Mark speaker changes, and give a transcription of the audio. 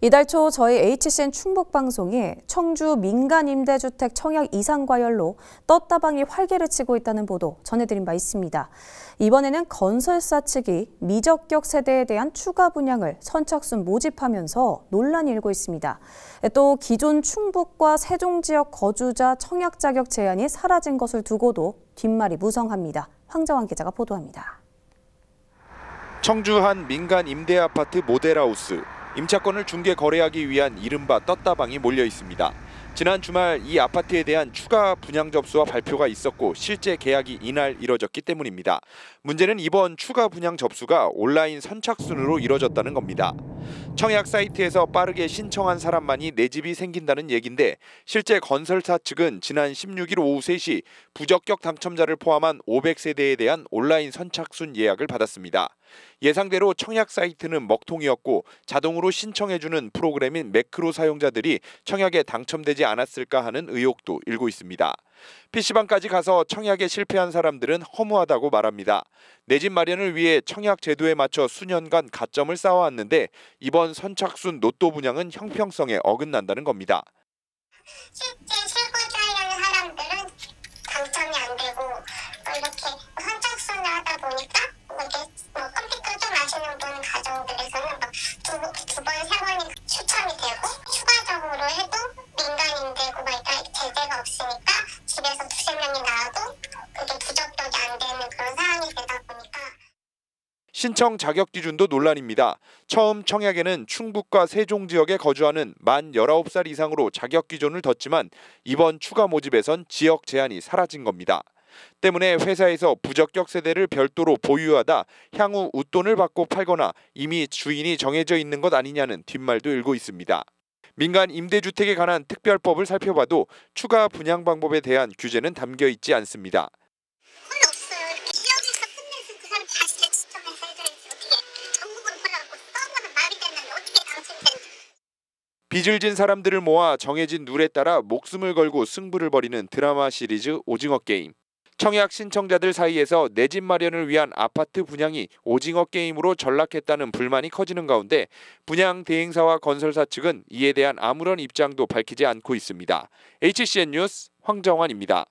Speaker 1: 이달 초 저희 HCN 충북 방송이 청주 민간 임대주택 청약 이상 과열로 떴다방이 활개를 치고 있다는 보도 전해드린 바 있습니다. 이번에는 건설사 측이 미적격 세대에 대한 추가 분양을 선착순 모집하면서 논란이 일고 있습니다. 또 기존 충북과 세종 지역 거주자 청약 자격 제한이 사라진 것을 두고도 뒷말이 무성합니다. 황정환 기자가 보도합니다.
Speaker 2: 청주 한 민간 임대 아파트 모델하우스 임차권을 중개 거래하기 위한 이른바 떴다방이 몰려 있습니다. 지난 주말 이 아파트에 대한 추가 분양 접수와 발표가 있었고 실제 계약이 이날 이뤄졌기 때문입니다. 문제는 이번 추가 분양 접수가 온라인 선착순으로 이뤄졌다는 겁니다. 청약 사이트에서 빠르게 신청한 사람만이 내 집이 생긴다는 얘긴데 실제 건설사 측은 지난 16일 오후 3시 부적격 당첨자를 포함한 500세대에 대한 온라인 선착순 예약을 받았습니다. 예상대로 청약 사이트는 먹통이었고 자동으로 신청해주는 프로그램인 매크로 사용자들이 청약에 당첨되지 않았을까 하는 의혹도 일고 있습니다. PC방까지 가서 청약에 실패한 사람들은 허무하다고 말합니다. 내 집 마련을 위해 청약 제도에 맞춰 수년간 가점을 쌓아왔는데 이번 선착순 로또 분양은 형평성에 어긋난다는 겁니다. 신청 자격 기준도 논란입니다. 처음 청약에는 충북과 세종 지역에 거주하는 만 19살 이상으로 자격 기준을 뒀지만 이번 추가 모집에선 지역 제한이 사라진 겁니다. 때문에 회사에서 부적격 세대를 별도로 보유하다 향후 웃돈을 받고 팔거나 이미 주인이 정해져 있는 것 아니냐는 뒷말도 일고 있습니다. 민간 임대주택에 관한 특별법을 살펴봐도 추가 분양 방법에 대한 규제는 담겨 있지 않습니다. 빚을 진 사람들을 모아 정해진 룰에 따라 목숨을 걸고 승부를 벌이는 드라마 시리즈 오징어 게임. 청약 신청자들 사이에서 내 집 마련을 위한 아파트 분양이 오징어 게임으로 전락했다는 불만이 커지는 가운데 분양 대행사와 건설사 측은 이에 대한 아무런 입장도 밝히지 않고 있습니다. HCN 뉴스 황정환입니다.